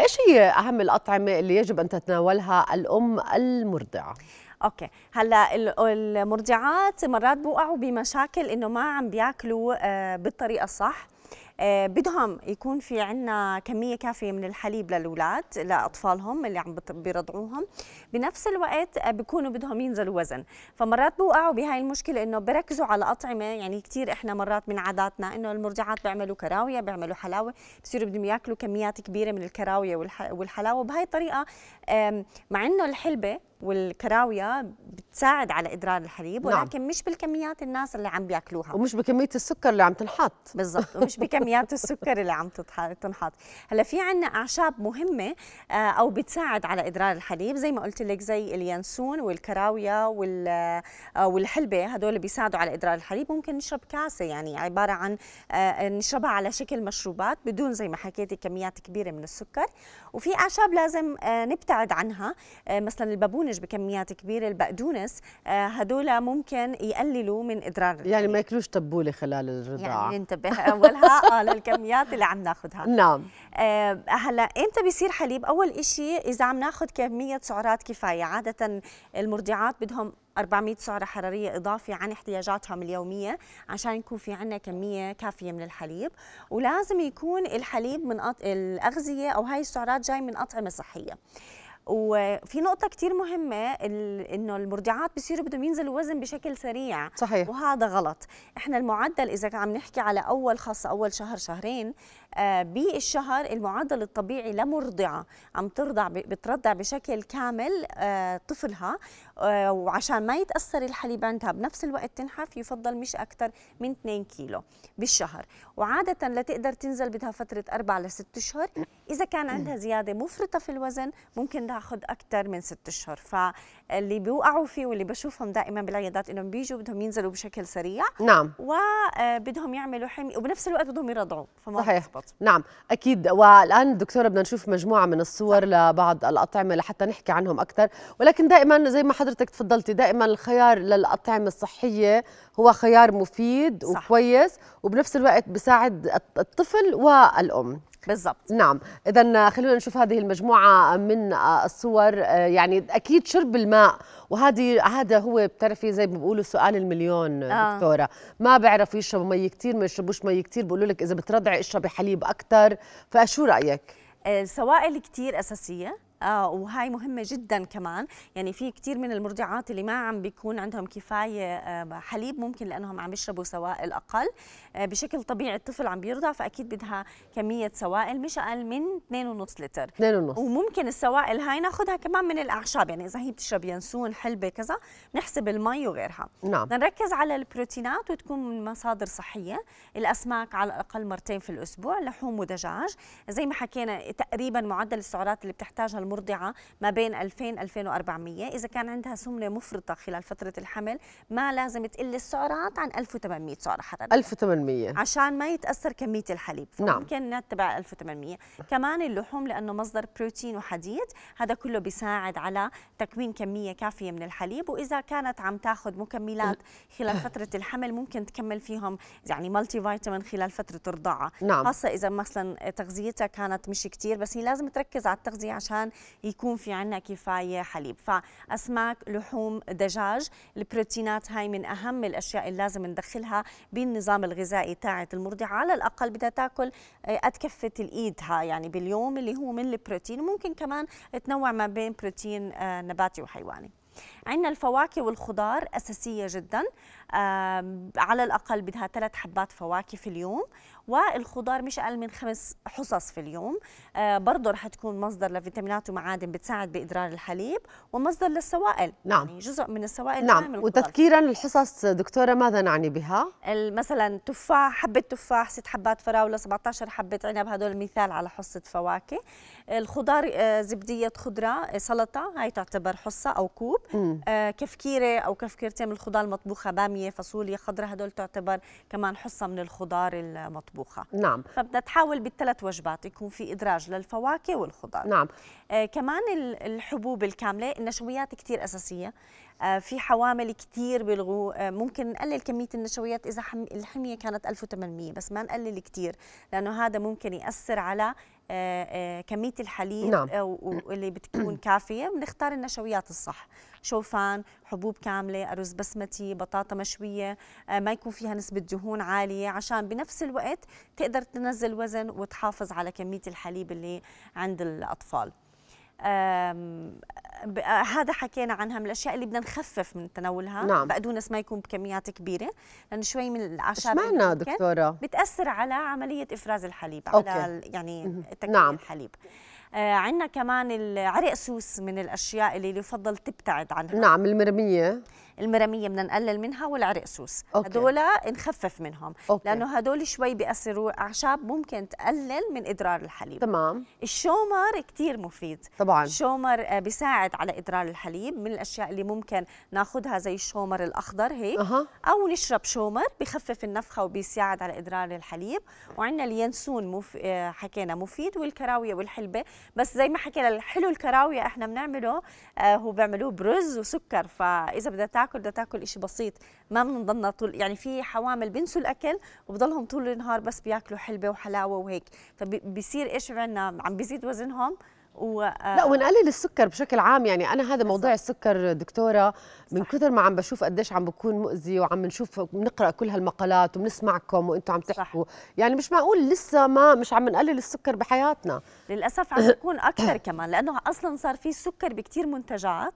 ايش هي اهم الاطعمه اللي يجب ان تتناولها الام المرضعه اوكي هلا المرضعات مرات بوقعوا بمشاكل انه ما عم بياكلوا آه، بالطريقه الصح آه، بدهم يكون في عندنا كمية كافية من الحليب للأولاد لأطفالهم اللي عم بيرضعوهم بنفس الوقت آه، بيكونوا بدهم ينزلوا وزن فمرات بوقعوا بهاي المشكلة إنه بركزوا على أطعمة يعني كثير إحنا مرات من عاداتنا إنه المرجعات بيعملوا كراوية بيعملوا حلاوة بصيروا بدهم ياكلوا كميات كبيرة من الكراوية والحلاوة بهاي الطريقة مع إنه الحلبة والكراوية بتساعد على ادرار الحليب نعم. ولكن نعم. مش بالكميات الناس اللي عم بياكلوها ومش بكميه السكر اللي عم تنحط بالضبط ومش بكميات السكر اللي عم تنحط هلا في عندنا اعشاب مهمه آه، او بتساعد على ادرار الحليب زي ما قلت لك زي اليانسون والكراويه آه، والحلبه هدول بيساعدوا على ادرار الحليب ممكن نشرب كاسه يعني عباره عن آه، نشربها على شكل مشروبات بدون زي ما حكيتي كميات كبيره من السكر وفي اعشاب لازم نبتعد عنها مثلا البابونج بكميات كبيره البقدونس الجنس آه، هدول ممكن يقللوا من ادرار يعني ما ياكلوش تبوله خلال الرضاعه يعني ننتبه اولها آه، للكميات اللي عم ناخذها نعم آه، هلا امتى بيصير حليب اول شيء اذا عم ناخذ كميه سعرات كفايه عاده المرضعات بدهم 400 سعرة حرارية إضافي عن احتياجاتهم اليومية عشان يكون في عندنا كمية كافية من الحليب ولازم يكون الحليب من الأغذية أو هاي السعرات جاي من أطعمة صحية وفي نقطة كتير مهمة إنه المرضعات بصيروا بدهم ينزلوا وزن بشكل سريع صحيح وهذا غلط، إحنا المعدل إذا عم نحكي على أول خاصة أول شهر شهرين بالشهر المعدل الطبيعي لمرضعه عم ترضع بترضع بشكل كامل آه، طفلها آه، وعشان ما يتاثر الحليب عندها بنفس الوقت تنحف يفضل مش اكثر من 2 كيلو بالشهر وعاده لتقدر تنزل بدها فتره 4 ل 6 اشهر اذا كان عندها زياده مفرطه في الوزن ممكن تاخذ اكثر من 6 اشهر فاللي بيوقعوا فيه واللي بشوفهم دائما بالعيادات انهم بيجوا بدهم ينزلوا بشكل سريع نعم وبدهم آه، يعملوا حمي وبنفس الوقت بدهم يرضعوا فما صحيح النشاط نعم أكيد والآن دكتورة بدنا نشوف مجموعة من الصور لبعض الأطعمة لحتى نحكي عنهم أكثر ولكن دائما زي ما حضرتك تفضلتي دائما الخيار للأطعمة الصحية هو خيار مفيد صح. وكويس وبنفس الوقت بساعد الطفل والأم بالضبط نعم اذا خلونا نشوف هذه المجموعه من الصور يعني اكيد شرب الماء وهذه هذا هو بتعرفي زي ما بيقولوا سؤال المليون آه. دكتوره ما بيعرفوا يشربوا مي كثير ما يشربوش مي كثير بيقولوا لك اذا بترضعي اشربي حليب اكثر فشو رايك السوائل آه، كثير اساسيه اه وهاي مهمه جدا كمان يعني في كثير من المرضعات اللي ما عم بيكون عندهم كفايه آه، حليب ممكن لانهم عم يشربوا سوائل اقل آه، بشكل طبيعي الطفل عم بيرضع فاكيد بدها كميه سوائل مش اقل من 2.5 لتر 2.5 وممكن السوائل هاي ناخذها كمان من الاعشاب يعني اذا هي بتشرب ينسون حلبه كذا نحسب المي وغيرها نعم نركز على البروتينات وتكون من مصادر صحيه الاسماك على الاقل مرتين في الاسبوع لحوم ودجاج زي ما حكينا تقريبا معدل السعرات اللي بتحتاجها المرضعة ما بين 2000 2400 إذا كان عندها سمنة مفرطة خلال فترة الحمل ما لازم تقل السعرات عن 1800 سعرة حرارية 1800 عشان ما يتأثر كمية الحليب فممكن نعم. نتبع 1800 كمان اللحوم لأنه مصدر بروتين وحديد هذا كله بيساعد على تكوين كمية كافية من الحليب وإذا كانت عم تاخذ مكملات خلال فترة الحمل ممكن تكمل فيهم يعني مالتي فيتامين خلال فترة الرضاعة نعم. خاصة إذا مثلا تغذيتها كانت مش كتير بس هي لازم تركز على التغذية عشان يكون في عنا كفايه حليب فاسماك لحوم دجاج البروتينات هاي من اهم الاشياء اللي لازم ندخلها بالنظام الغذائي تاعت المرضعه على الاقل بدها تاكل آه، قد كفه الايدها يعني باليوم اللي هو من البروتين وممكن كمان تنوع ما بين بروتين آه، نباتي وحيواني عندنا الفواكه والخضار أساسية جدا على الأقل بدها ثلاث حبات فواكه في اليوم والخضار مش أقل من خمس حصص في اليوم آه، برضه رح تكون مصدر لفيتامينات ومعادن بتساعد بإدرار الحليب ومصدر للسوائل نعم يعني جزء من السوائل نعم من وتذكيرا الحصص دكتورة ماذا نعني بها؟ مثلا تفاح حبة تفاح ست حبات فراولة 17 حبة عنب هدول مثال على حصة فواكه الخضار آه، زبدية خضرة آه، سلطة هاي تعتبر حصة أو كوب كفكيرة أو كفكيرتين من الخضار المطبوخة بامية باميه فاصوليا خضرة هدول تعتبر كمان حصه من الخضار المطبوخه نعم فبدنا تحاول بالثلاث وجبات يكون في ادراج للفواكه والخضار نعم آه كمان الحبوب الكامله النشويات كثير اساسيه آه، في حوامل كثير بيلغوا آه، ممكن نقلل كميه النشويات اذا الحميه كانت 1800 بس ما نقلل كثير لانه هذا ممكن ياثر على آه، آه، كميه الحليب نعم. آه، اللي بتكون كافيه بنختار النشويات الصح شوفان حبوب كامله ارز بسمتي بطاطا مشويه ما يكون فيها نسبه دهون عاليه عشان بنفس الوقت تقدر تنزل وزن وتحافظ على كميه الحليب اللي عند الاطفال آه، هذا حكينا عنها من الاشياء اللي بدنا نخفف من تناولها نعم. بقدونس ما يكون بكميات كبيره لان شوي من الاعشاب ايش معنى دكتوره بتاثر على عمليه افراز الحليب أوكي. على يعني تكوين نعم. الحليب آه عندنا كمان العرق سوس من الاشياء اللي يفضل تبتعد عنها نعم المرميه المراميه بدنا نقلل منها والعرقسوس هدول نخفف منهم أوكي. لانه هدول شوي بياثروا اعشاب ممكن تقلل من ادرار الحليب تمام الشومر كثير مفيد طبعا الشومر آه، بيساعد على ادرار الحليب من الاشياء اللي ممكن ناخذها زي الشومر الاخضر هيك أه. او نشرب شومر بخفف النفخه وبيساعد على ادرار الحليب وعندنا اليانسون مف... آه، حكينا مفيد والكراويه والحلبه بس زي ما حكينا الحلو الكراويه احنا بنعمله آه، هو بيعملوه برز وسكر فاذا بدها تاكل بدها تاكل شيء بسيط ما بنضلنا طول يعني في حوامل بينسوا الاكل وبضلهم طول النهار بس بياكلوا حلبه وحلاوه وهيك فبصير ايش عندنا عم بيزيد وزنهم و... آه. لا ونقلل السكر بشكل عام يعني انا هذا موضوع السكر دكتوره من كثر ما عم بشوف قديش عم بكون مؤذي وعم نشوف بنقرا كل هالمقالات وبنسمعكم وانتم عم تحكوا صح. يعني مش معقول لسه ما مش عم نقلل السكر بحياتنا للاسف عم بكون اكثر كمان لانه اصلا صار في سكر بكثير منتجات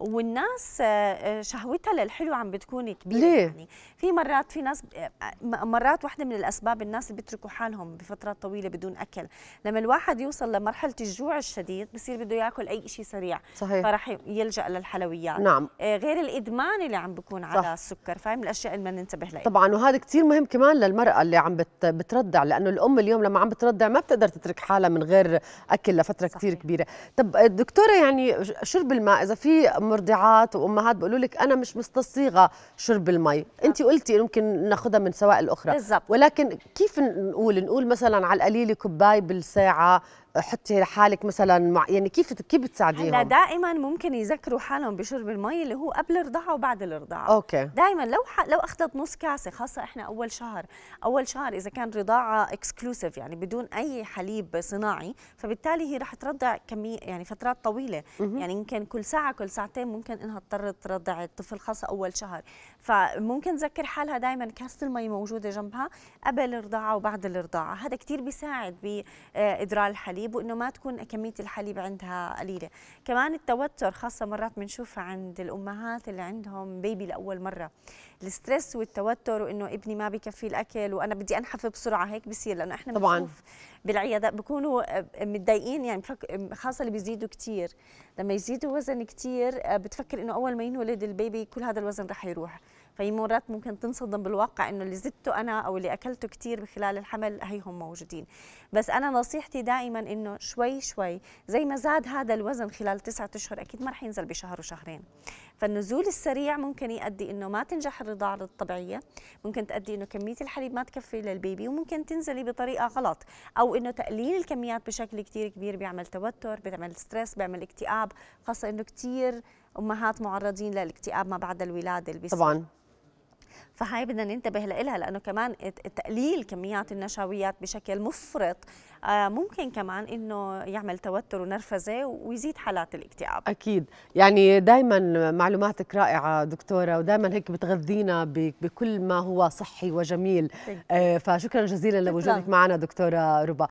والناس آه، آه، شهوتها للحلو عم بتكون كبيره ليه؟ يعني في مرات في ناس آه، مرات واحده من الاسباب الناس اللي بيتركوا حالهم بفترات طويله بدون اكل لما الواحد يوصل لمرحله الجوع الشديد بصير بده ياكل اي شيء سريع صحيح فرح يلجا للحلويات نعم غير الادمان اللي عم بكون صح. على السكر فهي من الاشياء اللي ما ننتبه لها طبعا وهذا كثير مهم كمان للمراه اللي عم بترضع لانه الام اليوم لما عم بترضع ما بتقدر تترك حالها من غير اكل لفتره كثير كبيره طب دكتوره يعني شرب الماء اذا في مرضعات وامهات بيقولوا لك انا مش مستصيغه شرب المي انت آه. قلتي ممكن ناخذها من سوائل اخرى بالزبط. ولكن كيف نقول نقول مثلا على القليل كوبايه بالساعه حطي حالك مثلا مع يعني كيف كيف بتساعديهم؟ هلا دائما ممكن يذكروا حالهم بشرب المي اللي هو قبل الرضاعه وبعد الرضاعه اوكي دائما لو ح... لو اخذت نص كاسه خاصه احنا اول شهر اول شهر اذا كان رضاعه اكسكلوسيف يعني بدون اي حليب صناعي فبالتالي هي رح ترضع كميه يعني فترات طويله مم. يعني يمكن كل ساعه كل ساعتين ممكن انها تضطر ترضع الطفل خاصه اول شهر فممكن تذكر حالها دائما كاسه المي موجوده جنبها قبل الرضاعه وبعد الرضاعه هذا كثير بيساعد بادرار الحليب الحليب وانه ما تكون كميه الحليب عندها قليله كمان التوتر خاصه مرات بنشوفها عند الامهات اللي عندهم بيبي لاول مره الستريس والتوتر وانه ابني ما بكفي الاكل وانا بدي انحف بسرعه هيك بصير لانه احنا طبعا بالعياده بكونوا آه، متضايقين يعني خاصه اللي بيزيدوا كثير لما يزيدوا وزن كثير آه، بتفكر انه اول ما ينولد البيبي كل هذا الوزن رح يروح فهي مرات ممكن تنصدم بالواقع انه اللي زدته انا او اللي اكلته كثير خلال الحمل هيهم موجودين بس انا نصيحتي دائما انه شوي شوي زي ما زاد هذا الوزن خلال تسعة اشهر اكيد ما رح ينزل بشهر وشهرين فالنزول السريع ممكن يؤدي انه ما تنجح الرضاعه الطبيعيه ممكن تؤدي انه كميه الحليب ما تكفي للبيبي وممكن تنزلي بطريقه غلط او انه تقليل الكميات بشكل كثير كبير بيعمل توتر بيعمل ستريس بيعمل اكتئاب خاصه انه كثير امهات معرضين للاكتئاب ما بعد الولاده اللي بيصير. طبعا فهي بدنا ننتبه لها لانه كمان تقليل كميات النشويات بشكل مفرط آه، ممكن كمان انه يعمل توتر ونرفزه ويزيد حالات الاكتئاب اكيد يعني دائما معلوماتك رائعه دكتوره ودائما هيك بتغذينا بكل ما هو صحي وجميل آه، فشكرا جزيلا لوجودك معنا دكتوره ربا